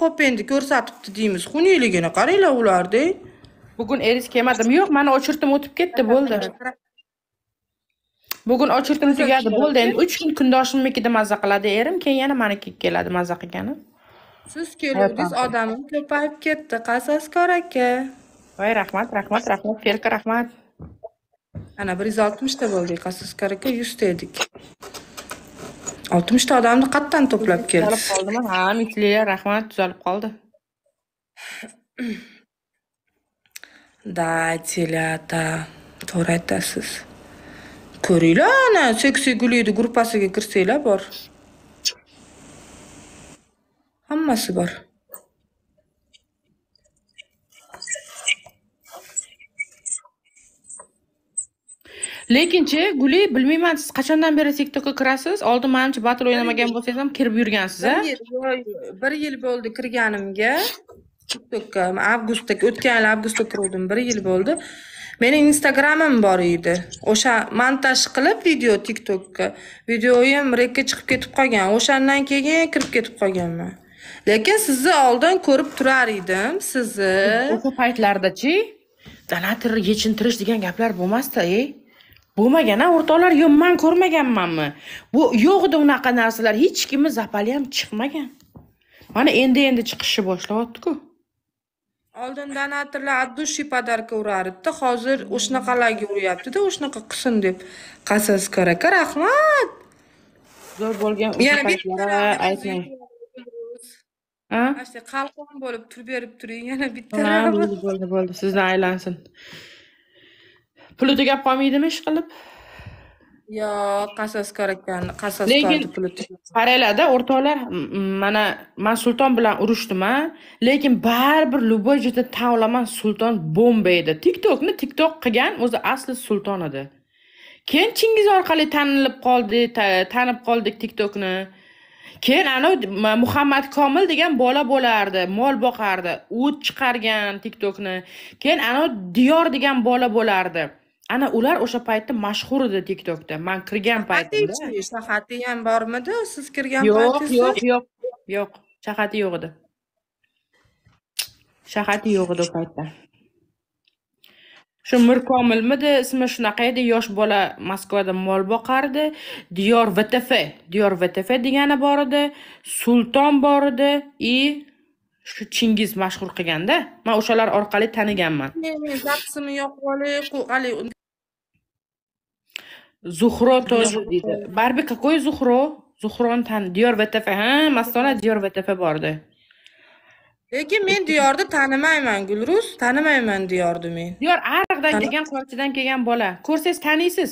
ho'p endi ko'rsatibdi deymiz xunukligini qaranglar ularni bugun eris kelmadimi yo'q mani ochirtim o'tib ketdi bo'ldi bugun ochirtim tugadi bo'ldi endi uch kun kundoshimnikida mazza qiladi erim keyin yana manikiga keladi mazza qilgani siz keluvdingiz odamim ko'payib ketdi qasoskor aka voy rahmat rahmat rahmat felka rahmat ana bir yuz oltmishta bo'ldik qasoskor aka yuzta edik oltmishta odamni qayerdan to'plab keldiz tuzalib qoldimi ha mitliya rahmat tuzalib qoldi да телята to'g'ri aytasiz ko'ringlar ana seksi guliyni gruppasiga kirsanglar bor hammasi bor lekinchi guli bilmayman siz qachondan beri tiktokka kirasiz oldin manimcha batl o'ynamagan bo'lsangiz ham kirib yurgansiz a bir yil bo'ldi kirganimga tiktokka avgustda o'tgan yili avgustda kirgandim bir yil bo'ldi meni instagramim bor edi o'sha montaj qilib video tiktokka videoyim rekka chiqib ketib qolgan o'shandan keyin kirib ketib qolganman lekin sizni oldin ko'rib turar edim sizni o'sha paytlardachi dana yechintirish degan gaplar bo'lmasdi ey bo'lmagan a o'rtoqlar yo man ko'rmaganmanmi bu yo'q edi unaqa narsalar hech kimni zapali ham chiqmagan mana endi endi chiqishni boshlayaptiku oldin donatorlar от души подарка urardida hozir o'shanaqalarga uryaptida o'shanaqa qilsin deb qasos aka rahmat zo'r bo'lgan aytmang qalqon bo'lib turib berib turing yana bitta bo'ldi bo'ldi sizdan aylansin puli tugab qolmaydimi ish qilib yo'q qasoskor ekan qasos lekin qaranglarda o'rtoqlar mana man sulton bilan urushdim a lekin baribir любой joyda tan olaman sulton bomba edi tiktokni tiktok qilgan o'zi asli sulton edi keyin chingiz orqali tanilib qoldi tanib qoldik tiktokni keyin anavi muhammad komil degan bola bo'lardi mol boqardi u chiqargan tiktokni keyin anavi diyor degan bola bo'lardi ana ular o'sha paytda mashhur edi tiktokda man kirgan paytimda shahati ham bormidi siz kirgan yo'q yo'q yo'q yo'q shahati yo'q edi shahati yo'q edi u paytda shu mirkomilmidi ismi shunaqa edi yosh bola moskvada mol boqardi diyor vtf diyor vtf degani bor edi sulton bor edi и shu chingiz mashhur qilganda man o'shalar orqali taniganman haligi zuhro toji deydi barbi какой zuhro zuhroni tan diyor vtf ha mastona diyor vtf bordi lekin men diyorni tanimayman gulruz tanimayman diyorni men diyor ariqdan kelgan qo'rchidan kelgan bola ko'rsangiz taniysiz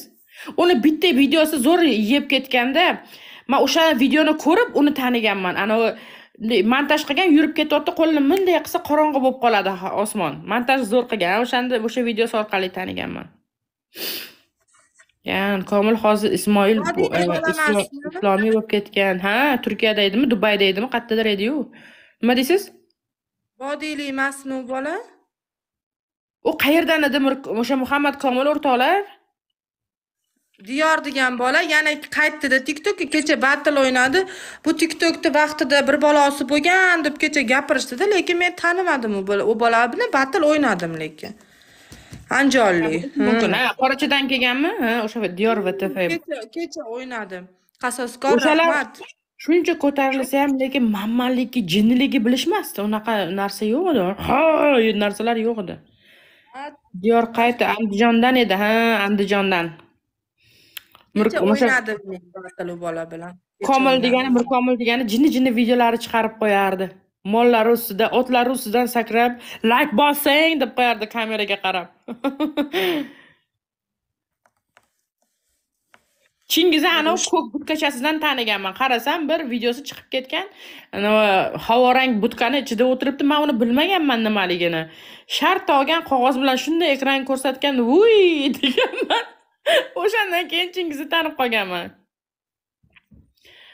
uni bitta videosi zo'r yeb ketganda man o'sha videoni ko'rib uni taniganman anavi montaj qilgan yurib ketyapti qo'lini bunday qilsa qorong'i bo'lib qoladi osmon montaj zo'r qilgan o'shanda o'sha videosi orqali taniganman Yan, Komil hozir ismoil e, islomiy bo'lib ketgan ha turkiyada edimi dubayda edimi qayerdadir ediyu nima deysiz emasmi u bola. u qayerdan edi o'sha muhammad komil o'rtoqlar Diyor degan bola yana qaytdida TikTokka kecha battle o'ynadi. Bu TikTokda vaqtida bir balosi bo'lgan deb kecha gapirishdida, lekin men tanimadim u bola. U bola bilan battle o'ynadim lekin. andijonlik hmm. qorachadan kelganmi ha o'sha diyor vtf kecha o'ynadim qasoskor rahmat shuncha ko'tarilsa ham lekin mammaligi jinniligi bilishmasdi unaqa narsa yo'q edi ha narsalar yo'q edi diyor qayta andijondan edi ha andijondan o'ynadim men bola bilan komil degani mirkomil degani jinni jinni videolari chiqarib qo'yardi mollari ustida otlari ustidan sakrab lak bossang deb qo'yardi kameraga qarab chingiz anavi ko'k butkachasidan taniganman qarasam bir videosi chiqib ketgan havorang butkani ichida o'tiribdi man uni bilmaganman nimaligini shartta olgan qog'oz bilan shunday ekran ko'rsatgan vuy deganman o'shandan keyin chingizni tanib qolganman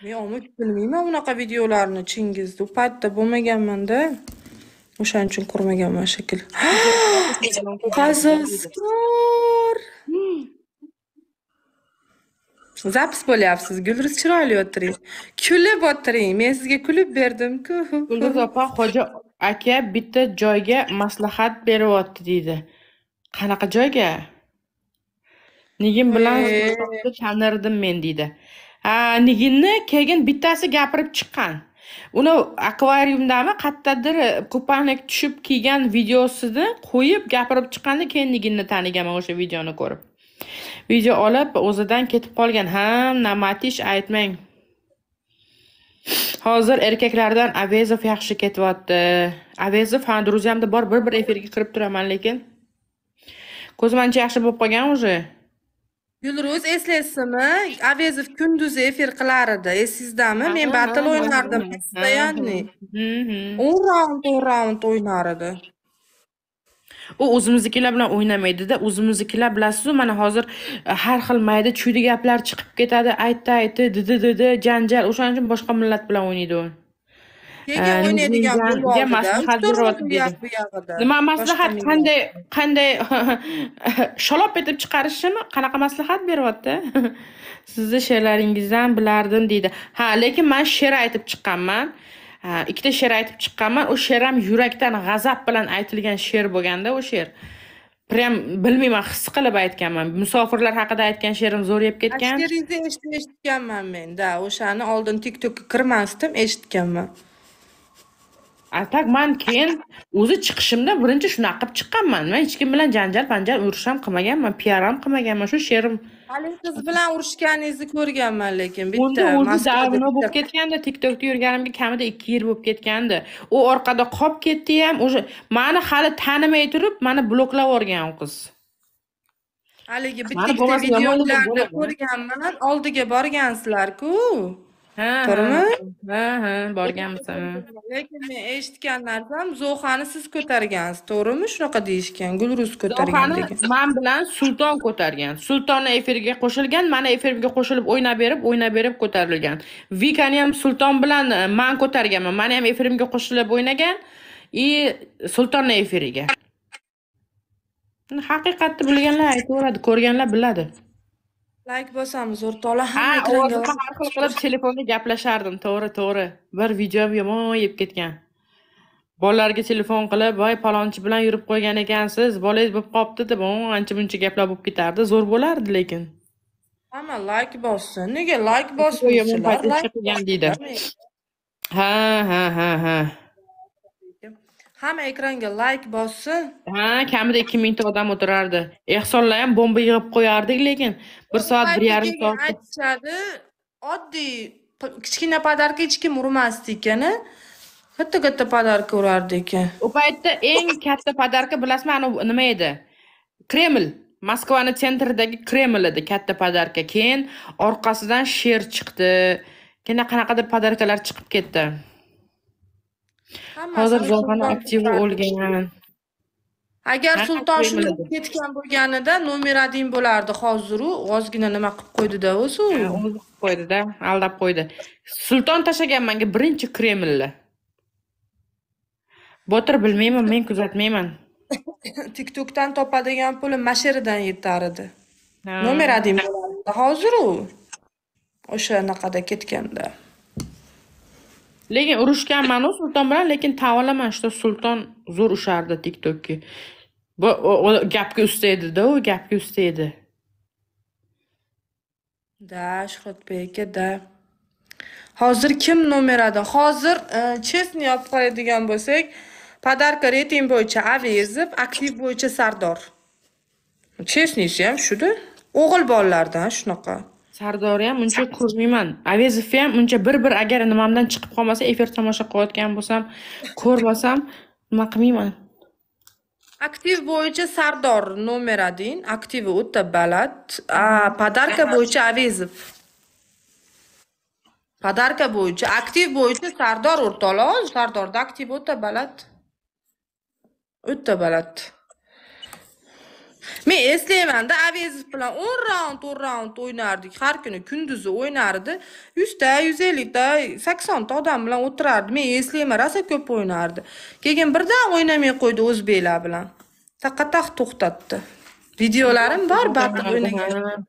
men umuman bilmayman unaqa videolarni chingizni u paytda bo'lmaganmanda o'shaning uchun ko'rmaganman shekilli qazizkor zapis bo'lyapsiz gulruz chiroyli o'tiring kulib o'tiring men sizga kulib berdimku gulruz opa xo'ja aka bitta joyga maslahat beryapti deydi qanaqa joyga nigim bilan tanirdim men deydi nigilni keyin bittasi gapirib chiqqan uni akvariumdami qayerdadir kupanik tushib kiygan videosini qo'yib gapirib chiqqanda keyin niginni taniganman o'sha videoni ko'rib video olib o'zidan ketib qolgan ha namatish aytmang hozir erkaklardan avezov yaxshi ketyapti avezov ha друзьямda bor bir bir efirga kirib turaman lekin ko'zim ancha yaxshi bo'lib qolgan уже Gulruz eslaysizmi Avezov kunduzi efir qilar edi. Esizdami? Men battle o'ynardim постоянный. 10 raund, 10 raund o'ynar edi. u o'zimiznikilar bilan o'ynamaydida o'zimiznikilar bilasizu mana hozir e, har xil mayda chuydi gaplar chiqib ketadi aytdi aytdi didi didi janjal o'shaning uchun boshqa millat bilan o'ynaydi u nega maslahat beradi nima maslahat qanday qanday shalop etib chiqarishimi qanaqa maslahat beryapti sizni she'rlaringizdan bilardim deydi ha lekin man she'r aytib chiqqanman ikkita she'r aytib chiqqanman u she'r ham yurakdan g'azab bilan aytilgan she'r bo'lganda o'sha she'r прям bilmayman his qilib aytganman musofirlar haqida aytgan she'rim zo'r yeb ketgan she'ringizni eshitganman men да o'shani oldin tik tokka kirmasdim eshitganman a так man keyin o'zi chiqishimda birinchi shunaqa qilib chiqqanman man hech kim bilan janjal panjal urush ham qilmaganman piar ham qilmaganman shu sherim hali qiz bilan urushganingizni ko'rganman lekin bitta o'zi давно bo'lib ketgandi tiktokda yurganimga kamida ikki yil bo'lib ketgandi u orqada qolib ketdi ham уже mani hali tanimay turib mani bloklab yuborgan u qiz haligi bitta bitta videolarni ko'rganman oldiga borgansizlarku ha to'g'rimi ha ha borganmiz lekin men eshitgan narsam zohani siz ko'targansiz to'g'rimi shunaqa deyishgan gulruz ko'targan degan man bilan sulton ko'targan sultonni efirga qo'shilgan mani efirimga qo'shilib o'ynab berib o'ynab berib ko'tarilgan vikani ham sulton bilan e, man ko'targanman mani ham efirimga qo'shilib o'ynagan и sultonni efiriga haqiqatni bilganlar aytaveradi ko'rganlar biladi like bosamiz o'rtoqlar hamma ekranga har xil qilib telefonda gaplashardim to'g'ri to'g'ri bir videom yomon yeb ketgan bolalarga telefon qilib voy palonchi bilan yurib qo'ygan ekansiz bolangiz bo'lib qolibdi deb ancha muncha gaplar bo'lib ketardi zo'r bo'lardi lekin hamma layk bossin nega layk bosmayapsizlar ha ha ha ha hamma ekranga layk bossin ha kamida ikki mingta odam o'tirardi ehsonlar ham bomba yig'ib qo'yardik lekin bir soat bir yarim soat aytishadi oddiy kichkina podarka hech kim urmasdi ekan katta katta podarka urardi ekan u paytda eng katta podarka bilasizmi anavi nima edi kreml moskvani sentridagi kreml edi katta podarka keyin orqasidan sher chiqdi keyin qanaqadir podarkalar chiqib ketdi Hozir sohani aktivi o'rganaman. Agar Sulton shunday ketgan bo'lganida nomerading bo'lardi. Hozir u ozgina nima qilib qo'ydida da o'zi. O'zi qilib qo'ydi-da, aldab qo'ydi. Sulton tashagan menga birinchi Kremlni. Botir bilmayman, men kuzatmayman. TikTokdan topadigan pulim masheridan yetar edi. Nomerading bo'lardi. Hozir u o'sha naqada ketganda. lekin urushganmanu sulton bilan lekin tan olaman что sulton zo'r ushardi tik tokki bu gapga usta edida u gapga usta edi да shuhratbek aka да hozir kim nomerada hozir честно e, yozib qaraydigan bo'lsak podarka reyting bo'yicha avezov aktiv bo'yicha sardor честныйsi ham shuda o'g'il bolalardan shunaqa ham uncha ko'rmayman avezovni ham uncha bir bir agar nimamdan chiqib qolmasa efir tomosha qilayotgan bo'lsam ko'rib olsam nima qilmayman aktiv bo'yicha sardor номер один aktivi o'ta baland a podarka bo'yicha avezov podarka bo'yicha aktiv bo'yicha sardor o'rtaloq sardorda aktiv o'ta baland o'ta baland men eslaymanda avezov bilan o'n raund o'n raund o'ynardik har kuni kunduzi o'ynardi yuzta yuz ellikta saksonta odam bilan o'tirardi men eslayman rosa ko'p o'ynardi keyin birdan o'ynamay qo'ydi o'zbeklar bilan taqataq to'xtatdi videolarim bor battiq o'ynagan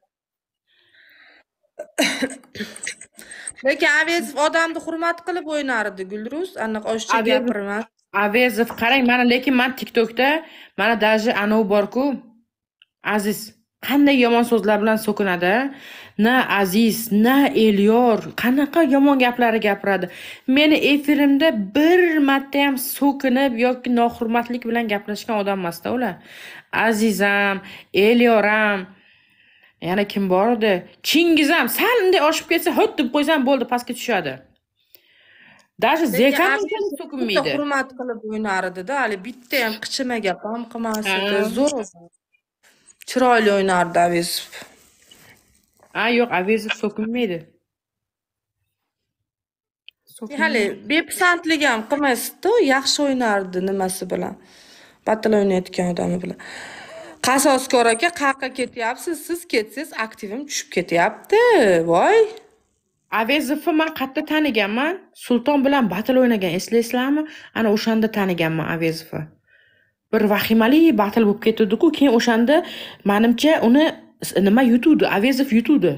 lekin avezov odamni hurmat qilib o'ynardi gulruz aniq oshcha gapirmas avezov qarang mana lekin man tiktokda mana даже anavi borku aziz qanday yomon so'zlar bilan so'kinadi na aziz na elyor qanaqa yomon gaplarni gapiradi meni efirimda bir marta ham so'kinib yoki nohurmatlik bilan gaplashgan odam emasda ular azizam elyoram yana kim bor edi chingizam sal unday oshib ketsa ho't deb qo'ysam bo'ldi pastga tushadi даже zekan so'kinmaydi hurmat qilib o'ynar edida hali bitta ham qichima gap ham qilmas edi zo'r Chiroyli o'ynardi Avezov. A, yo'q, Avezov so'kinmaydi. E, hali bepisandlik ham qilmasdi yaxshi o'ynardi nimasi bilan. Batal o'ynayotgan odami bilan. Qasoskor aka, qayerga ketyapsiz? Siz ketsangiz, aktivim tushib ketyapti. Voy. Avezovni man qayerda taniganman? Sulton bilan batal o'ynagan, eslaysizlarmi? Ana o'shanda taniganman Avezovni. bir vahimali batil bo'lib ketuvdiku keyin o'shanda manimcha uni nima yutuvdi avezov yutuvdi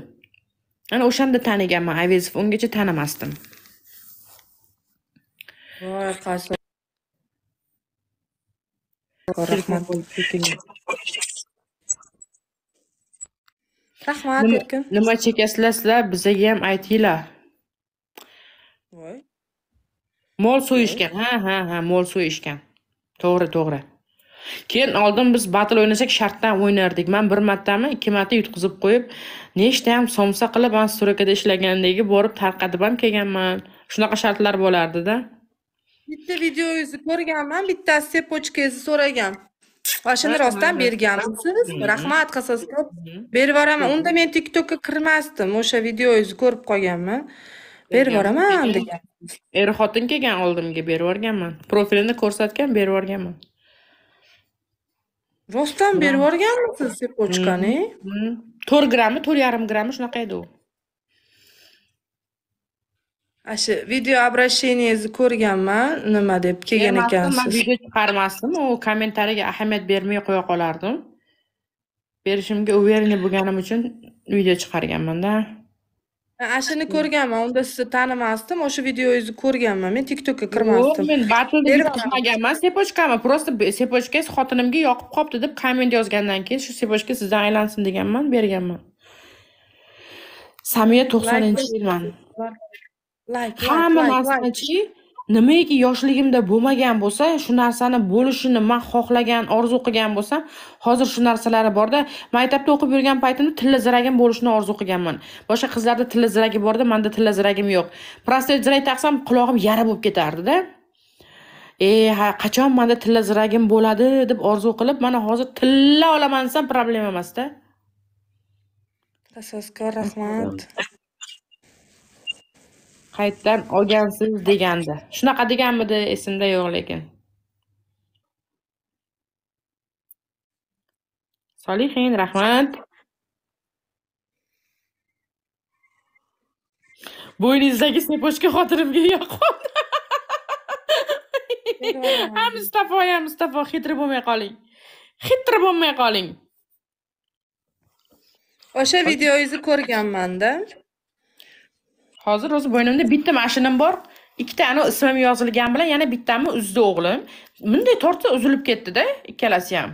ana o'shanda taniganman avezov ungacha tanimasdim rahmat rahmat erkin nima chekasizlar sizlar bizaga ham aytinglar voy mol so'yishgan ha ha ha mol so'yishgan to'g'ri to'g'ri keyin oldin biz batl o'ynasak shartdan o'ynardik man bir martami ikki marta yutqizib qo'yib nechtayam somsa qilib man surakada ishlagandagi borib tarqatib ham kelganman shunaqa shartlar bo'lardida bitta videongizni ko'rganman bittasi sepochkangizni so'ragan vashini rostdan berganmisiz rahmat qilsangiz berib yuboraman unda men tiktokka kirmasdim o'sha videongizni ko'rib qolganman berib yuboraman degan er xotin kelgan oldimga berib yuborganman profilini ko'rsatgan berib yuborganman rostdan berib yuborganmisiz sepochkani to'rt grammi to'rt yarim grammi shunaqa edi u ana shu video обращениеңizни ko'rganman nima deb kelgan ekansiz man video chiqarmasdim u kommentariyga ahamiyat bermay qo'ya qolardim berishimga уверенный bo'lganim uchun video chiqarganmanda ashuni ko'rganman unda sizni tanimasdim o'sha videongizni ko'rganman men tiktokka kirmasdim men batlni qilmaganman sepochkami просто sepochka xotinimga yoqib qolibdi deb komment yozgandan keyin shu sepochka sizdan aylansin deganman berganman samiya to'qsoninchi yilman hamma narsanichi nimaiki yoshligimda bo'lmagan bo'lsa shu narsani bo'lishini man xohlagan orzu qilgan bo'lsam hozir shu narsalari borda maktabda o'qib yurgan paytimda tilla ziragim bo'lishini orzu qilganman boshqa qizlarda tilla ziragi borda manda tilla ziragim yo'q простой zirak taqsam qulog'im yara bo'lib ketardida e ha qachon manda tilla ziragim bo'ladi deb orzu qilib mana hozir tilla olaman desam problema emasda rasoska rahmat qaytdan olgansiz degandi shunaqa deganmidi esimda yo'q lekin solihin rahmat bo'yningizdagi snepochka xotirimga yoqdi ha mustafo ya mustafo xitri bo'lmay qoling xitri bo'lmay qoling o'sha videongizni ko'rganmanda hozir o'zi bo'ynimda bitta mashinam bor ikkita anavi ismim yozilgan bilan yana bittami uzdi o'g'lim bunday tortsa uzilib ketdida ikkalasi ham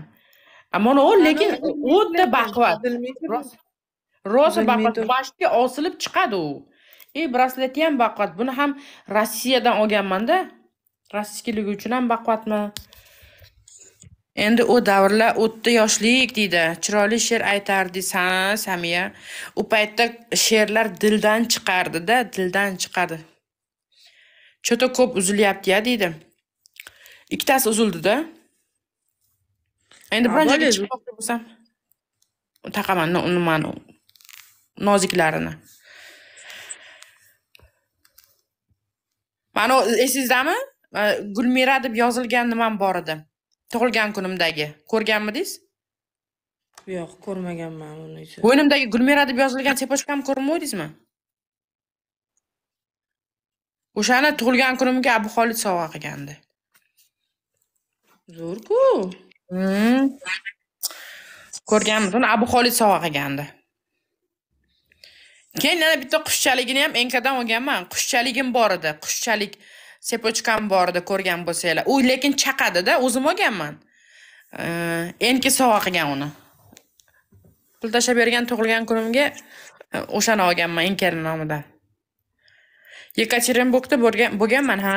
mana u lekin o'ta baquvvat rosa baquvvat boshga osilib chiqadi u и e, brasleti ham baquvvat buni ham rossiyadan olganmanda rossiyskiligi uchun ham baquvvatmi endi u davrlar o'tdi yoshlik deydi chiroyli she'r aytardingiz ha samiya u paytda she'rlar dildan chiqardida dildan chiqardi cho'ta ko'p uzilyapti ya deydi ikkitasi uzildida endi biron joyga chiqmoqchi bo'lsam taqaman nimani noziklarini mana esingizdami gulmira deb yozilgan nimam bor edi tug'ilgan kunimdagi ko'rganmidingiz yo'q ko'rmaganman uni bo'ynimdagi gulmira deb yozilgan sepochkamni ko'rmadingizmi o'shani tug'ilgan kunimga abu xolid sovg'a qilgandi zo'rku hmm. ko'rganmiz uni abu xolid sovg'a qilgandi keyin yana bitta qushchaligini ham enkadan olganman qushchaligim bor edi qushchalik sepochkam bor edi ko'rgan bo'lsanglar u lekin chaqadida o'zim olganman enki sovg'a qilgan uni pul tashlab bergan tug'ilgan kunimga e, o'shani olganman enkani nomidan yekaterinburgda bo'lganman ha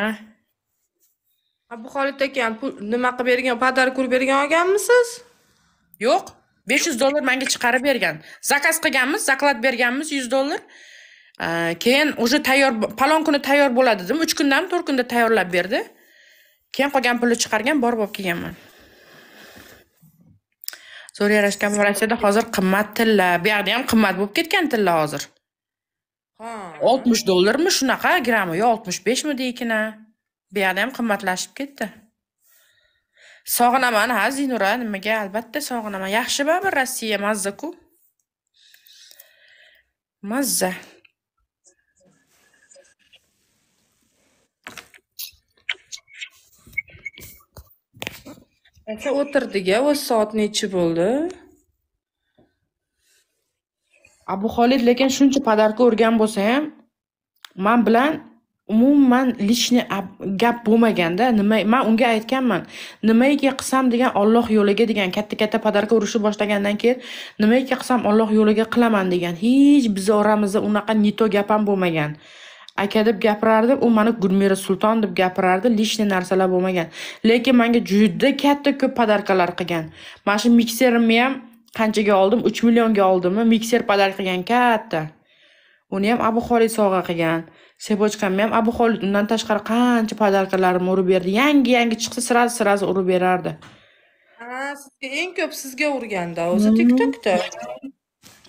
abduxolid aka pul nima qilib bergan подарок qilib bergan olganmisiz yo'q besh yuz dollar manga chiqarib bergan zakaz qilganmiz zaklad berganmiz yuz dollar keyin уже tayyor palon kuni tayyor bo'ladi dedim uch kundami to'rt kunda tayyorlab berdi keyin qolgan pulni chiqargan borib olib kelganman zo'r yarashgan rossiyada hozir qimmat tilla bu yoqda ham qimmat bo'lib ketgan tilla hozir ha oltmish dollarmi shunaqa grammi yo oltmish beshmi deykina bu yoqda ham qimmatlashib ketdi sog'inaman ha zinura nimaga albatta sog'inaman yaxshi baribir rossiya mazzaku ku mazza aka o'tirdik a o'zi soat necha bo'ldi xolid lekin shuncha podarka urgan bo'lsa ham man bilan umuman личный gap bo'lmaganda nima man unga aytganman nimaiki qilsam degan olloh yo'liga degan katta katta podarka urishni boshlagandan keyin nimaiki qilsam olloh yo'liga qilaman degan hech bizni oramizda unaqa nito gap ham bo'lmagan aka deb gapirardi u mani gulmira sulton deb gapirardi лишний narsalar bo'lmagan lekin menga juda katta ko'p podarkalar qilgan mana shu mikserimni ham qanchaga oldim uch millionga oldimmi mikser podarka qilgan katta uni ham abu xolid sovg'a qilgan sepochkamni ham abu xolid undan tashqari qancha podarkalarimni urib berdi yangi yangi chiqsa srazi srazi urib berardi sizga eng ko'p sizga urganda o'zi tiktokda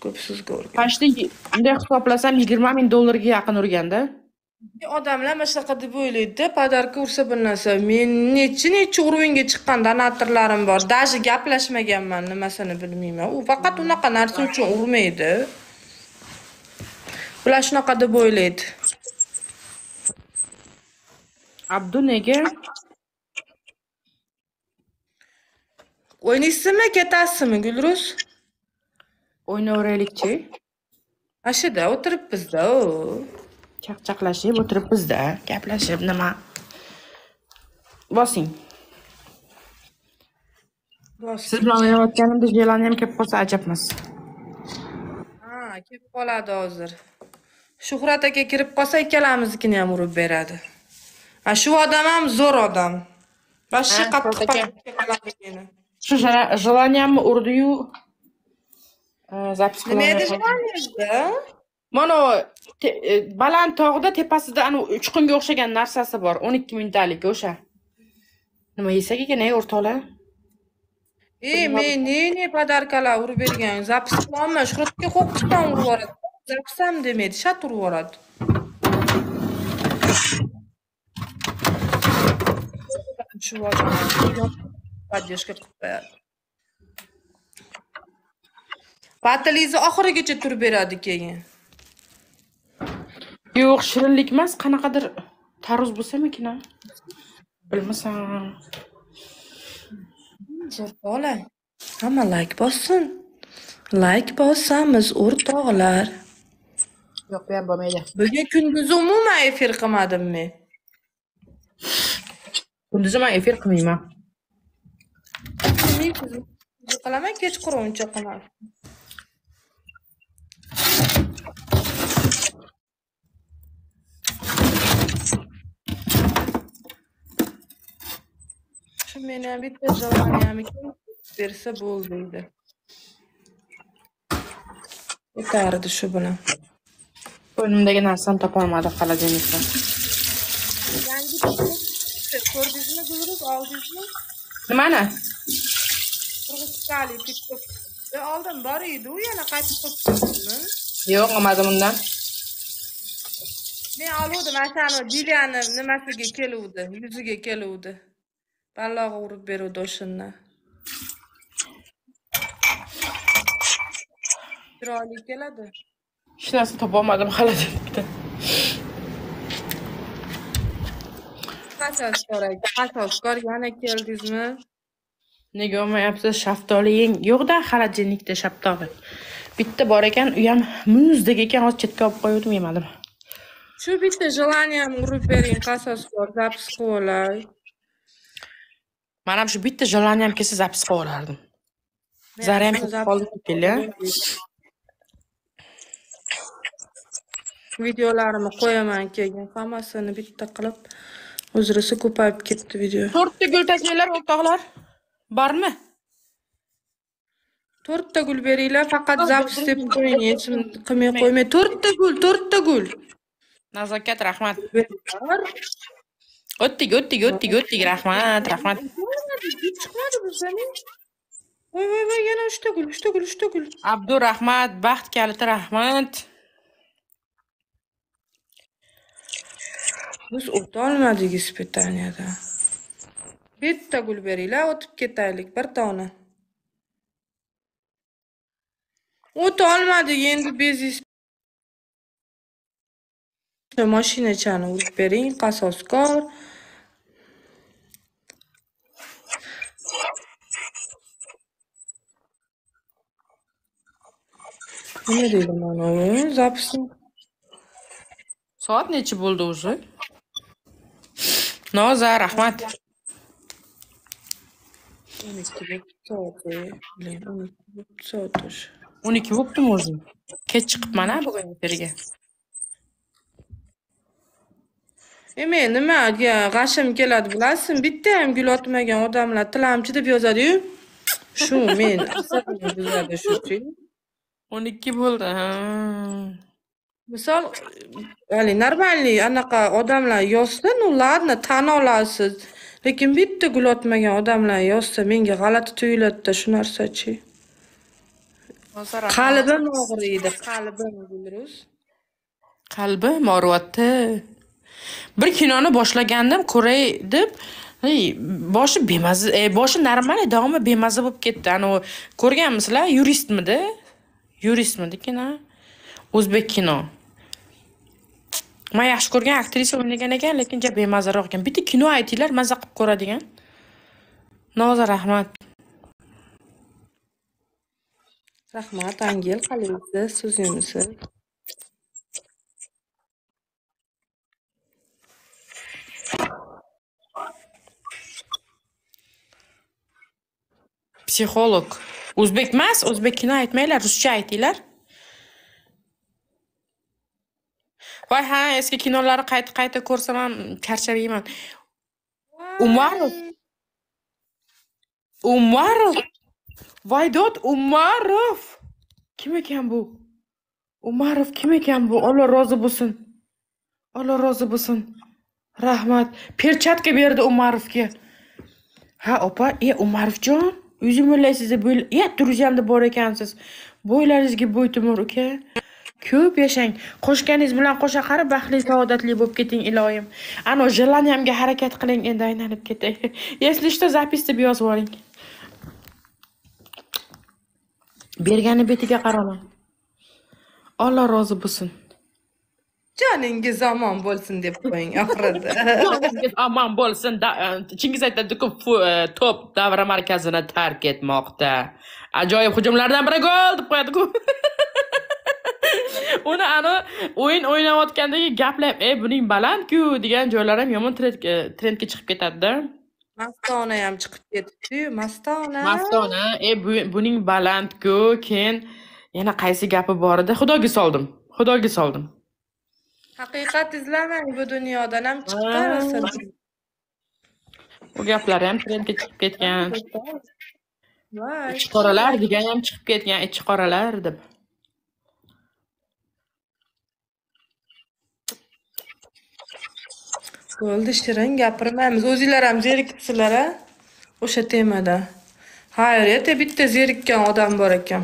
ko'p sizga urgan почти bunday hisoblasam yigirma ming dollarga yaqin urganda odamlar mana shunaqa deb o'ylaydida podarka ursa bir narsa men nechi nechi уровеньga chiqqan donatorlarim bor даже gaplashmaganman nimasini bilmayman u faqat unaqa narsa uchun urmaydi ular shunaqa deb o'ylaydi abdu nega o'ynaysizmi ketasizmi gulruz o'ynayveraylikchi mana shuda o'tiribmizda chaqchaqlashib o'tiribmizda gaplashib nima bosing siz bilan o'ynayotganimda jelani ham kelib qolsa ajab ha kelib qoladi hozir shuhrat aka kirib qolsa ikkalamiiznikini ham urib beradi a shu odam ham zo'r odam вообще qattiq qiladi meni shu желаниямni urdiyu запись nima edi желаниеңizda mana e, baland tog'da tepasida anavi uchqunga o'xshagan narsasi bor o'n ikki mingtalik o'sha nima yesak ekan ey o'rtoqlar e men ne ne podarkalar urib bergan zapis qilolman shuhratga qo'qqisdan urib yuboradi demaydi shat urib yuboradi поддержка qilib qo'yadi patilingizni oxirigacha turib beradi keyin yo'q shirinlik emas qanaqadir tarvuz bo'lsamikin bilmasam bola hamma layk bossin layk bossamiz o'rtoqlar yo'q bu ham bo'lmaydi bugun kunduzi umuman efir qilmadim men kunduzi man efir qilmayman qilaman kechquruncha qilaman tez Bir мене від желаннями серце бол дейді Yeterdi şu buna. Önümdeki Hasan tapamadı kalacağımızda. Yani Kör dizini buluruz, al dizini. Nimani? Qirg'izchalik TikTok. Oldin e, bor edi-u yana qaytib qo'yibsizmi? Yo'q, olmadim undan. Men oluvdim, mana mesela? Diliyani nimasiga keluvdi, yuziga keluvdi. ballog'i urib beruvdi o'shinni chiroyli keladi hech narsa topolmadim xalajat bitta qasoskor aka qasoskor yana keldingizmi nega olmayapsiz shaftoli yeng yo'qda xalajinnikda shaftoli bitta bor ekan u ham muzdek ekan hozir chetga olib qo'yuvdim yemadim shu bitta желанием urib bering qasoskor запись qilib olay Manam shu bitta ham kelsa zapis qilib olardim. Zara ham qoldi Videolarimni qo'yaman keyin hammasini bitta qilib uzrisi ko'payib ketdi video. To'rtta gul tashlaylar o'rtoqlar. Bormi? To'rtta gul beringlar, faqat zapis deb qo'ying, hech kim qilmay qo'ymang. To'rtta gul, to'rtta gul. Nazokat, rahmat. o'tdik o'tdik o'tdik o'tdik rahmat rahmat chiqmadi bizani voy voy voy yana uchta gul uchta gul uchta gul abdu rahmat baxt kaliti rahmat biz o'tolmadik из bitta gul beringlar o'tib ketaylik bir dona o'tolmadik endi biz mashinachani urib bering qasoskor Nima deydi u zapisni? Soat necha bo'ldi o'zi? Noza, rahmat. o'n ikki soat o'n bo'libdimi o'zim kech chiqibman a bugun efirga eme nima nimaga g'ashim keladi bilasizmi bitta ham gul otmagan odamlar tilamchi deb yozadiyu shu men buzadi shu 12 bo'ldi. Ha. Misol, ya'ni нормальный anaqa odamlar yozsa, ну ладно, tan olasiz. Lekin bitta gul otmagan odamlar yozsa menga g'alati tuyuladida shu narsachi. Qalbim og'riydi, qalbim Gulruz. Qalbim og'riyapti. Bir kinoni boshlagandim, ko'ray deb boshi bemaza, e, boshi normal, davomi bemaza bo'lib ketdi. Anu ko'rganmisizlar, yuristmidi? yurismi kino o'zbek kino man yaxshi ko'rgan aktrisa o'ynagan ekan lekin juda bemazaroq ekan bitta kino aytinglar mazza qilib ko'radigan noza rahmat rahmat angel qalaysiz so'zingiz psixolog o'zbek emas kino aytmanglar ruscha aytinglar voy ha eski kinolarni qayta qayta ko'rsam ham charchamayman umarov umarov vaydod umarov kim ekan bu umarov kim ekan bu alloh rozi bo'lsin alloh rozi bo'lsin rahmat perchatka berdi umarovga ha opa e umarovjon uzumurlar sizni bo'y ya друзьямda bor ekansiz bo'ylaringizga bo'y tumur uka ko'p yashang qo'shganingiz bilan qo'sha qarib baxtli saodatli bo'lib keting iloyim ana желаниямga harakat qiling endi aylanib ketay если что запись deb yozib oling bergani betiga qarama olloh rozi bo'lsin joningiz omon bo'lsin deb qo'ying oxirida joningiz omon bo'lsin e, chingiz aytadiku e, to'p davra markazini tark etmoqda ajoyib hujumlardan biri gol deb qo'yadiku uni ani o'yin o'ynayotgandagi gaplar ey buning balandku degan joylari ham yomon e, trendga chiqib ketadida mastona ham chiqib ketibdiyu mastona mastona ey buning balandku keyin yana qaysi gapi bor edi xudoga soldim xudoga soldim haqiqat izlamang bu ham chiqib qarasin bu gaplar ham trendga chiqib ketgan ichi qoralar degan ham chiqib ketgan ichi qoralar deb bo'ldi shirin gapirmaymiz o'zinglar ham zerikibsizlar a o'sha temada hayr erta bitta zerikkan odam bor ekan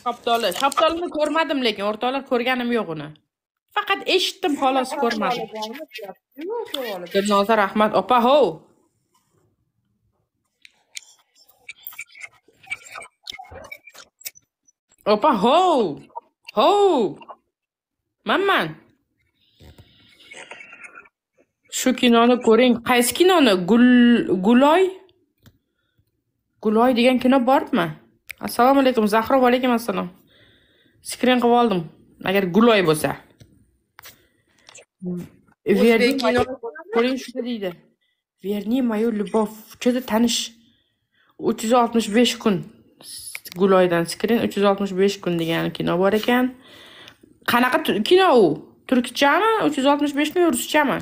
shaptoli shaptolini ko'rmadim lekin o'rtoqlar ko'rganim yo'q uni faqat eshitdim xolos ko'rmadim dilnoza rahmat opa hov opa hov hov manman shu kinoni ko'ring qaysi kinoni gul guloy guloy degan kino bormi assalomu alaykum zahro vaalaykum assalom skrin qilib oldim agar guloy bo'lsa Верни kino Purin shunday deydi. Верни мою любовь. Juda tanish. 365 kun. Guloydan skrin 365 kun degan kino bor ekan. Qanaqa kino u? Turkchami? 365 mi, ruschami?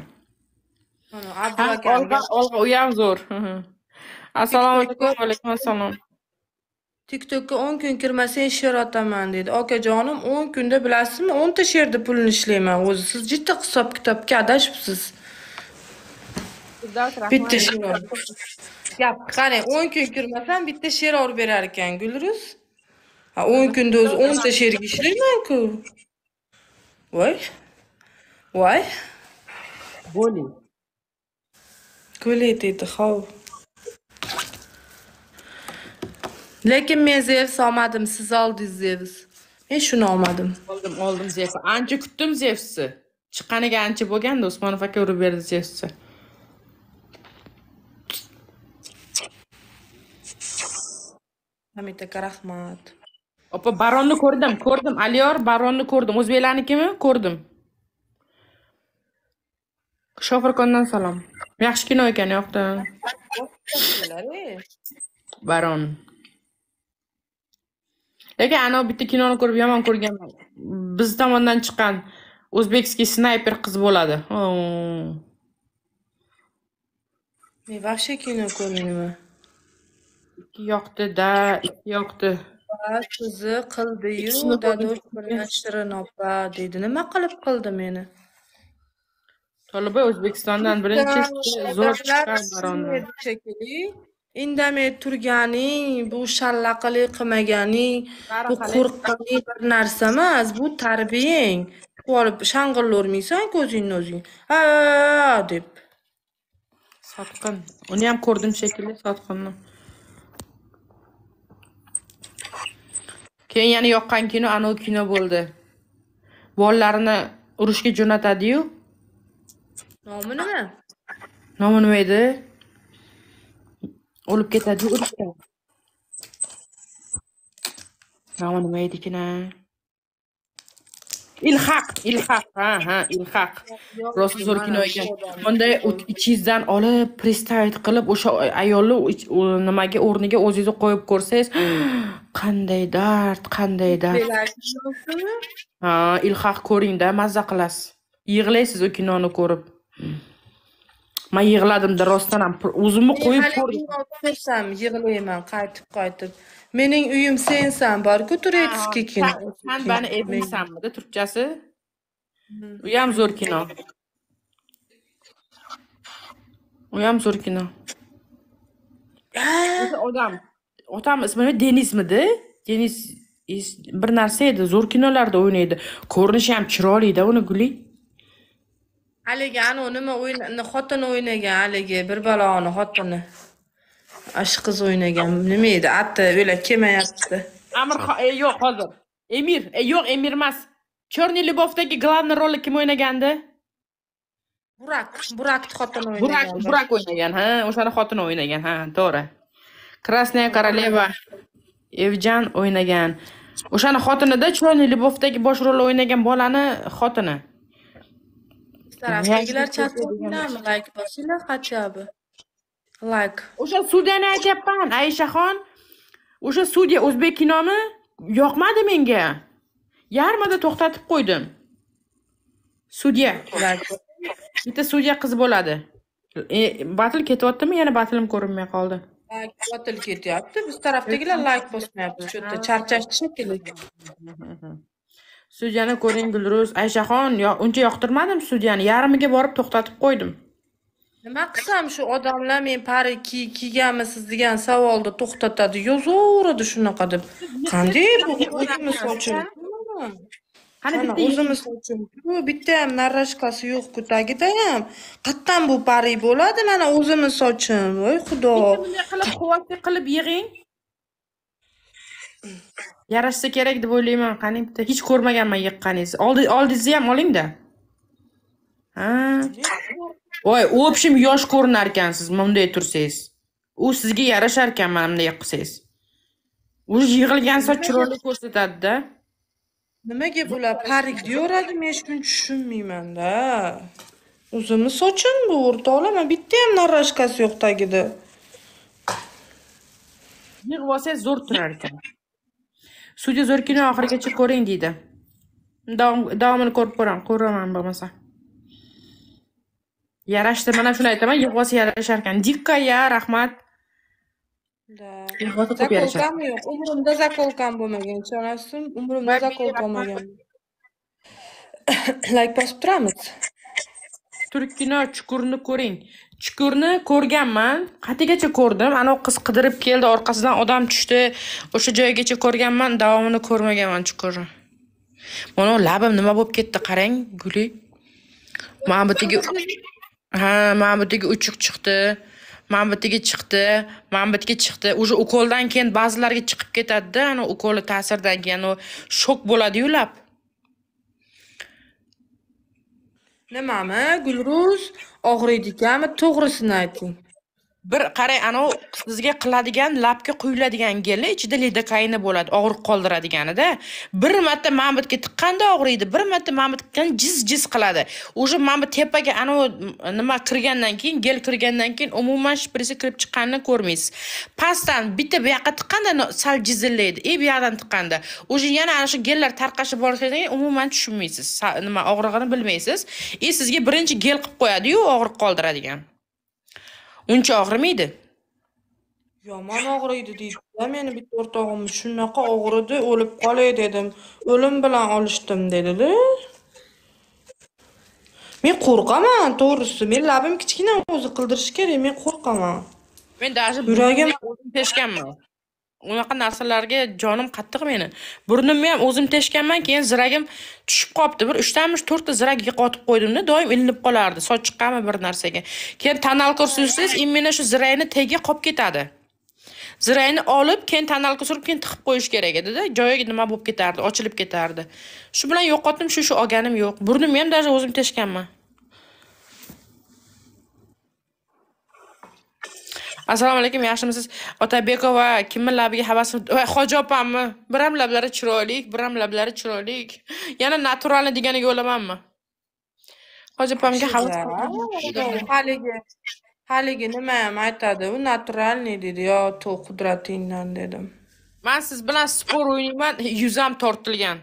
Olg'a, olg'a, u ham zo'r. Assalomu alaykum, alaykum assalom. tiktokka o'n kun kirmasang sher otaman dedi okajonim o'n kunda bilasizmi o'nta sherni pulini ishlayman o'zi siz jitta hisob kitobga adashibsiz bitta sher gap qarang o'n kun kirmasam bitta sher olib berar ekan gulruz ha o'n kunda o'zi o'nta sherga ishlaymanku voy voy bo'ling ko'lay deydi hov lekin men zevs olmadim siz oldingiz zevs men shuni olmadim oldim oldim zevs ancha kutdim zevsni chiqqaniga ancha bo'lganda usmonov aka urib berdi zevsni hamid rahmat opa baronni ko'rdim ko'rdim aliyor baronni ko'rdim o'zbeklarnikimi ko'rdim shofirkondan salom yaxshi kino ekan yoqdi baron lekin anavi bitta kinoni ko'rib yomon ko'rganman biz tomondan chiqqan o'zbekskiy snayper qiz bo'ladi men вообще kino ko'rmayman ikki yoqdi da ikki yoqdi qizi qildiyu shirin opa deydi nima qilib qildi meni tolibay o'zbekistondan birinchi zo'r chiqqan shekilli indamay turganing bu shallaqilik qilmaganing bu qo'rqqanli bir narsa emas bu tarbiyang olib shang'illavermaysan ko'zingni o'zing ha deb sotqin uni ham ko'rdim shekilli sotqinni keyin yana yoqqan kino anavi kino bo'ldi bolalarini urushga jo'natadiyu nomi nima nomi nima edi o'lib ketadi o'lib ketadi mana nima ilhaq ilhaq ha ha ilhaq rosa zo'r kino ekan bunday ichingizdan olib представить qilib o'sha ayolni nimaga o'rniga o'zingizni qo'yib ko'rsangiz qanday dard qanday dard ha ilhaq ko'ringda mazza qilasiz yig'laysiz u kinoni ko'rib man yig'ladimda rostdan ham o'zimni qo'yib ko'rdim ko'rsam yig'layman qaytib qaytib mening uyim sensan borku turetskiy kino san mani evimsanmida turkchasi hmm. u ham zo'r kino u ham zo'r kino odam otam ismi nima denismidi denis bir narsa edi zo'r kinolarda o'ynaydi ko'rinishi ham chiroylida uni guli haligi anavi nima o'yin xotini o'ynagan haligi bir baloni xotini shu qiz o'ynagan nima edi atta o'ylab kelmayapti amir e, yo'q hozir emir e, yo'q emir emas черный любовьdagi главный rolni kim o'ynagandi burak burakni xotini o'ynagan burak burak o'ynagan ha o'shani xotini o'ynagan ha to'g'ri красная королева evjan o'ynagan o'shani xotinida черный любовьdagi bosh rolni o'ynagan bolani xotini daraxtdagilar chaqirdilarmi layk bosinglar хотя бы o'sha sudyani aytyapman aishaxon o'sha sudya o'zbek kinomi yoqmadi menga yarmida to'xtatib qo'ydim sudya bitta sudya qiz bo'ladi e, batl ketyaptimi yana batlim ko'rinmay qoldi batl ketyapti biz tarafdagilar layk bosmayapti shu yerda charchash shekilli sudyani ko'ring gulruz ayshaxon yo uncha yoqtirmadim sudyani yarmiga borib to'xtatib qo'ydim nima qilsam shu odamlar men pari kiyganmisiz degan savolda to'xtatadi yozaveradi shunaqa deb qanday bu o'zimiz uchun qani bitta o'zimiz sochim bitta ham narrashkasi yo'qku tagida ham qayerdan bu pari bo'ladi mana o'zimiz sochim voy xudo bunday qilib quvvatli qilib yig'ing yarashsa kerak deb o'ylayman qani bitta hech ko'rmaganman yiqqaningizni oldingizni ham olingda ha voy общем yosh ko'rinar ekansiz bunday tursangiz u sizga yarashar ekan mana bunday qilsangiz уже yig'ilgan soch chiroyli ko'rsatadida nimaga bular parik deyveradi men hech tushunmaymanda o'zimni sochim bu o'rtoqlar mana bitta ham narrashkasi yo'q tagida yig'ib olsangiz zo'r turar ekan sudya zo'r kino oxirigacha ko'ring deydi davomini ko'rib ko'raman ko'raman bo'lmasa yarashdi mana shuni aytaman yig'lasa yarashar ekan dikkaya rahmat zakolkam yo'q umrimda zakolkam bo'lmagan ishonasizmi umrimda zakolka olmagan layk bosib turamiz turk kino chukurni ko'ring chukurni ko'rganman qatigacha ko'rdim anavi qiz qidirib keldi orqasidan odam tushdi o'sha joygacha ko'rganman davomini ko'rmaganman chukurni mana labim nima bo'lib ketdi qarang guli mana bu yerga ha mana bu yerga uchuq chiqdi mana bu yerga chiqdi mana bu yerga chiqdi уже ukoldan keyin ba'zilarga chiqib ketadida ana ukoli ta'siridan keyin shok bo'ladiyu lab Nimami, Gulruz? og'riydi-kami? to'g'risini ayting. bir qarang anavi sizga qiladigan labga quyiladigan geli ichida lidokaini bo'ladi og'riq qoldiradiganida bir marta mambitga tiqqanda og'riydi bir marta yerga jiz jiz qiladi уже bu tepaga anavi nima kirgandan keyin gel kirgandan keyin umuman shpritsa kirib chiqqanini ko'rmaysiz pastdan bitta bu yoqqa tiqqanda sal jizillaydi и e, bu yoqdan tiqqanda уже yana ana shu gellar tarqashib borgandan keyin umuman tushunmaysiz nima og'rig'ini bilmaysiz и e, sizga birinchi gel qilib qo'yadiyu og'riq qoldiradigan uncha og'rimaydi yomon og'riydi deydi meni bitta o'rtog'im shunaqa og'ridi o'lib qolay dedim o'lim bilan olishdim dedida men qo'rqaman to'g'risi men labim kichkina o'zi qildirishi kerak men qo'rqaman men даже yuragim o'zim teshganman unaqa narsalarga jonim qattiq meni burnimni ham o'zim teshganman keyin ziragim tushib qolibdi bir uchtami to'rtta zirak yo'qotib qo'ydimda doim ilinib qolardi sochiqqami bir narsaga keyin tonalka sursangiz именно shu zirakni tagiga qolib ketadi zirakni olib keyin tonalka surib keyin tiqib qo'yish kerak edida joyiga nima bo'lib ketardi ochilib ketardi shu bilan yo'qotdim shu shu olganim yo'q burnimni ham даже o'zim teshganman assalomu alaykum yaxshimisiz otabekova kimni labiga havas hoji opammi biram lablari chiroyli biram lablari chiroyli yana naturalni deganiga o'lamanmi hoji opamga havas haligi haligi nima ham aytadi u naturalniy dedi yo qudratingdan dedim man siz bilan sport o'ynayman yuzam tortilgan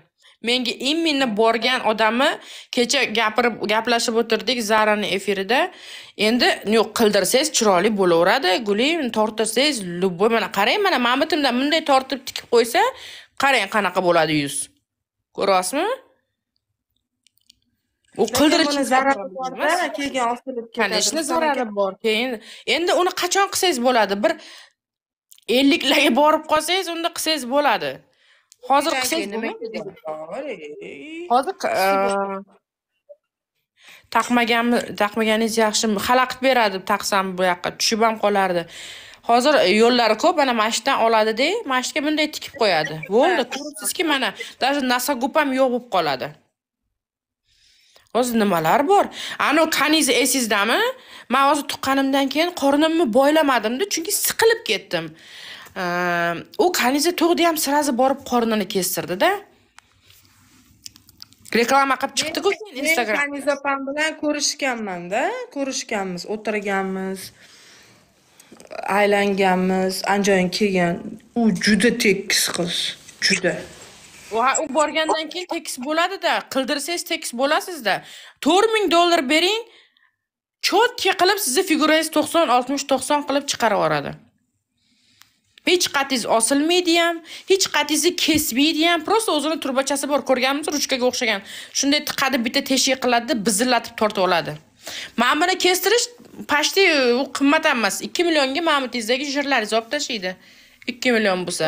menga именно borgan odami kecha gapirib gaplashib o'tirdik zarani efirida endi yo'q qildirsangiz chiroyli bo'laveradi gulim tortirsangiz любой mana qarang mana mana bitimdan bunday tortib tikib qo'ysa qarang qanaqa bo'ladi yuz ko'ryapsizmi u qildirish zarari borda keyin osilib zarari bor keyin endi uni qachon qilsangiz bo'ladi bir elliklarga borib qolsangiz unda qilsangiz bo'ladi hozir qilsangiz bo'lmaydi hozir taqmaganmi taqmaganingiz yaxshi xalaqit beradi taqsam bu yoqqa tushib ham qolardi hozir yo'llari ko'p mana yerdan oladida yerga bunday tikib qo'yadi bo'ldi ko'ribsizki mana даже носогуб ham yo'q bo'lib qoladi hozir nimalar bor anavi kaniz esingizdami man hozir tuqqanimdan keyin qornimni boylamadimda chunki siqilib ketdim u kaniza to'g'ri ham сразу borib qornini kestirdida reklama qilib chiqdiku keyin instagram men opam bilan ko'rishganmanda ko'rishganmiz o'tirganmiz aylanganmiz anjoyin kelgan u juda tekis qiz juda u borgandan keyin tekis bo'ladida qildirsangiz tekis bo'lasizda to'rt ming dollar bering четкий qilib sizni figurangiz to'qson oltmish to'qson qilib chiqarib yuboradi hech qatingiz osilmaydi ham hech qatingizni kesmaydi ham prosta o'zini trubachasi bor ko'rganmiz ruchkaga o'xshagan shunday tiqadi bitta teshik qiladida bizillatib tortib oladi mana buni kestirish почти u qimmat emas ikki millionga mana jirlaringizni olib tashlaydi ikki million bo'lsa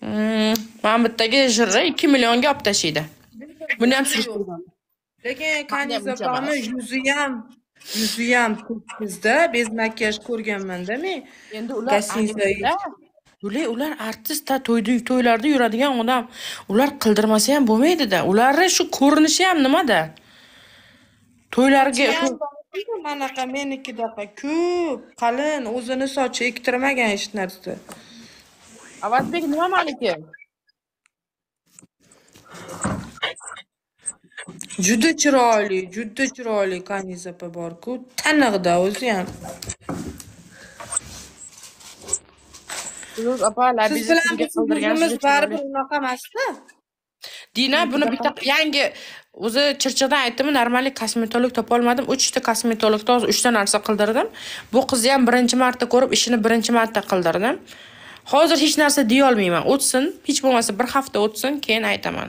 hmm, mana bittagi jirni ikki millionga olib tashlaydi buni ham surish lekin kaniz opani yuzi ham yuziyam to'qqizda bez makyaj ko'rganmanda men endi ular Yo'li ular ta to'yda to'ylarda yuradigan odam ular qildirmasa ham bo'lmaydi-da. Ularning shu ko'rinishi ham nimada? To'ylarga manaqa menikida ko'p, qalin, o'zini sochi ektirmagan hech narsa. Avazbek nima maliki? Juda chiroyli, juda chiroyli kaniza opa bor-ku. Taniqda o'zi ham. Yulduz opa labizni baribir unaqa emasda. Dina buni bitta yangi o'zi chirchiqdan aytdimi нормальный kosmetolog topolmadim uchta kosmetologni hozir uchta narsa qildirdim bu qizni ham birinchi marta ko'rib ishini birinchi marta qildirdim hozir hech narsa deyolmayman o'tsin hech bo'lmasa bir hafta o'tsin keyin aytaman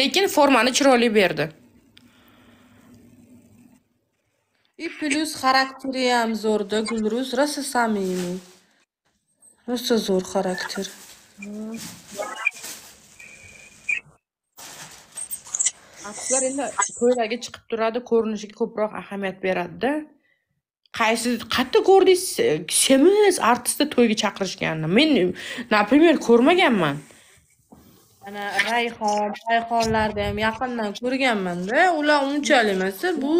lekin formani chiroyli berdi И плюс xarakteriyam zo'rda Gulruz. Rosa samimiy. Rosa zo'r xarakter. Afslar endi ko'ylagi chiqib turadi, ko'rinishiga ko'proq ahamiyat beradi-da. Qaysi qayerda ko'rdingiz semiz artistni to'yga chaqirishganini? Men, например, ko'rmaganman. ana rayhon payhonlarni ham yaqindan ko'rganmanda ular unchalik emas bu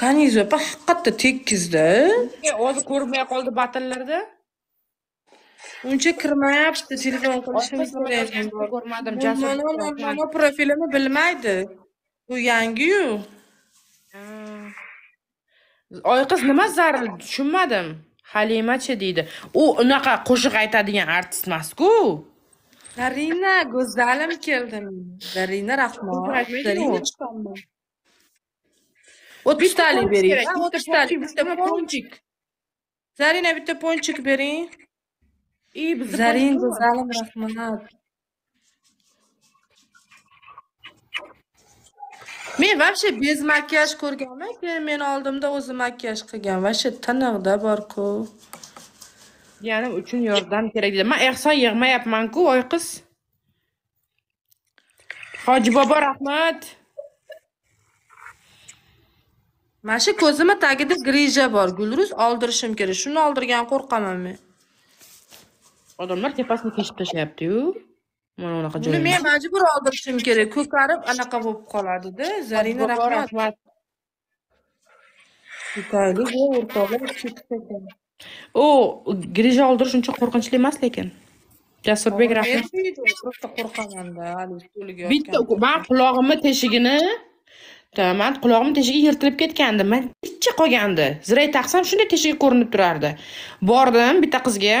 kaniz opa haqiqatda tekkizda o'zi ko'rmay qoldi batinlarda uncha kirmayapti telefon qilishimiz kerak ko'rmadim mono profilini bilmaydi bu yangiyu oy qiz nima zaril tushunmadim halimachi deydi u unaqa qo'shiq aytadigan artist emasku darina go'zalim keldim rahmat zarina darina 30 тале бери. А, 30 тале. Битте пончик. Зарина битте пончик бери. И Зарин Гузалим Рахманат. Men vashcha bez makiyaj ko'rganman, keyin men oldimda o'zi makiyaj qilgan. Vashcha tinig'da bor-ku. Ya'ni uchun yordam kerak dedi. Men ehson yig'mayapman-ku, oy qiz. Hoji bobo rahmat. mana shu ko'zimni tagida grija bor gulruz oldirishim kerak shuni oldirgan qo'rqaman men odamlar tepasini kesib tashlayaptiyu mana unaqa joy buni men majbur oldirishim kerak ko'karib anaqa bo'lib qoladida zarina rahmat o grija oldirish uncha qo'rqinchli emas lekin jasurbek rahmat просто qo'rqamanda bitta man qulog'imni teshigini man qulog'imni teshigiga yirtilib ketgandi man ichi qolgandi ziray taqsam shunday teshigi ko'rinib turardi bordim bitta qizga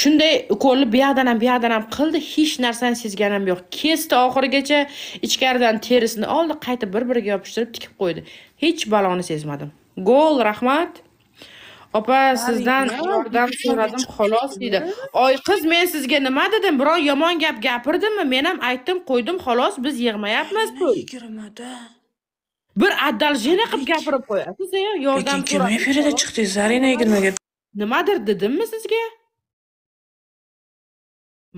shunday ukolni buyoqdan ham buyoqdan ham qildi hech narsani sezganim yo'q kesdi oxirigacha ichkaridan terisini oldi qayta bir biriga yopishtirib tikib qo'ydi hech baloni sezmadim gol rahmat opa sizdan yordam so'radim xolos deydi oy qiz men sizga nima dedim biror yomon gap gapirdimmi men ham aytdim qo'ydim xolos biz yig'mayapmiz pul yigirmada bir одолжение qilib gapirib qo'yasiz yordam kim efirda chiqdingiz zarina yigirmaga nimadir dedimmi sizga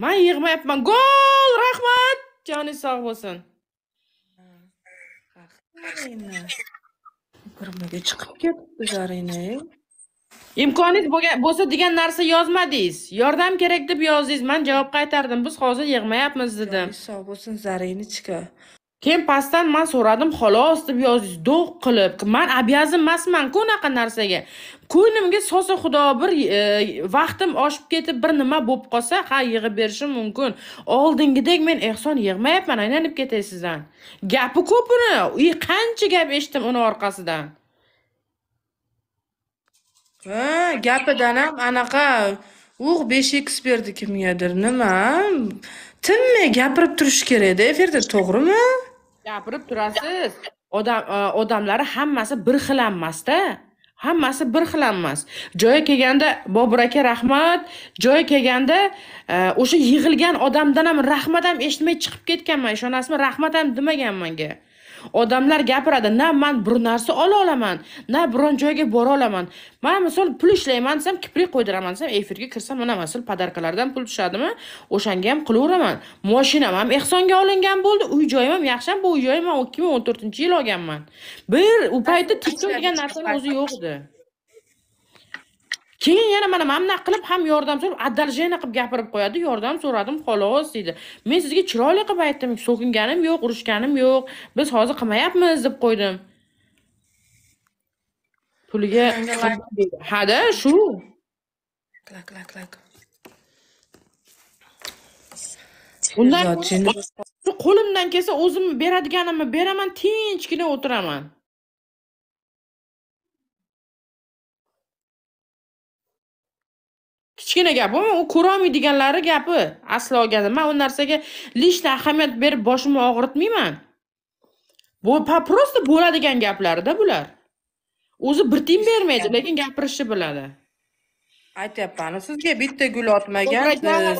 man yig'mayapman gol rahmat joningiz sog' bo'lsin yigirmaga chiqib ketibdi zarina imkoniyat bo'lsa degan narsa yozmadingiz yordam kerak deb yozdingiz man javob qaytardim biz hozir yig'mayapmiz dedim sog' bo'lsin zarinichka keyin pastdan man so'radim xolos deb yozdingiz do'q qilib man обязан emasmanku unaqa narsaga ko'nglimga sosa xudo bir e, vaqtim oshib ketib bir nima bo'lib qolsa ha yig'ib berishim mumkin oldingidek men ehson yig'mayapman aylanib ketay sizdan gapi ko'p uni qancha gap eshitdim uni orqasidan ha gapidan ham anaqa x berdi kimgadir nima tinmay gapirib turish kerakda efirda to'g'rimi gapirib turasiz odam e, odamlari hammasi bir xil emasda hammasi bir xil emas joyi kelganda bobur aka rahmat joyi kelganda e, o'sha yig'ilgan odamdan ham rahmat ham eshitmay chiqib ketganman ishonasizmi rahmat ham demagan menga odamlar gapiradi na man bir narsa ola olaman na biron joyga bora olaman man misol pul ishlayman desam kiprik qo'ydiraman desam efirga kirsam mana masal podarkalardan pul tushadimi o'shanga ham qilaveraman moshinam ham ehsonga olingan bo'ldi uy joyim ham yaxshi bu uy joyim man ikki ming o'n to'rtinchi yil olganman bir u paytda tiktok degan narsani o'zi yo'q edi keyin yana mana mana bunaqa qilib ham yordam so'rab одолжение qilib gapirib qo'yadi yordam so'radim xolos deydi men sizga chiroyli qilib aytdim so'kinganim yo'q urushganim yo'q biz hozir qilmayapmiz deb qo'ydim puliga hada shu undan qo'limdan kelsa o'zim beradiganimni beraman tinchgina o'tiraman kichkina gap u u olmaydiganlari gapi aslo gap man u narsaga лично ahamiyat berib boshimni og'ritmayman bu просто bo'ladigan gaplarda bular o'zi bir tiyin bermaydi lekin gapirishni biladi aytyapman sizga bitta gul otmagan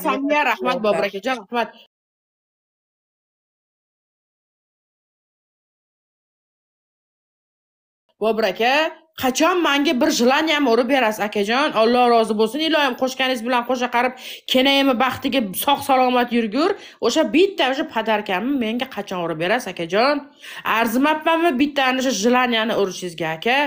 samya rahmat bobur akajon rahmat bobur aka qachon manga bir jilaniyam urib berasiz akajon alloh rozi bo'lsin iloyim qo'shganingiz bilan qo'sha qarib kenayimi baxtiga sog' salomat yurgur o'sha bitta o'sha podarkamni menga qachon urib berasiz akajon arzimabmanmi bitta ana shu jilaniyani urishingizga aka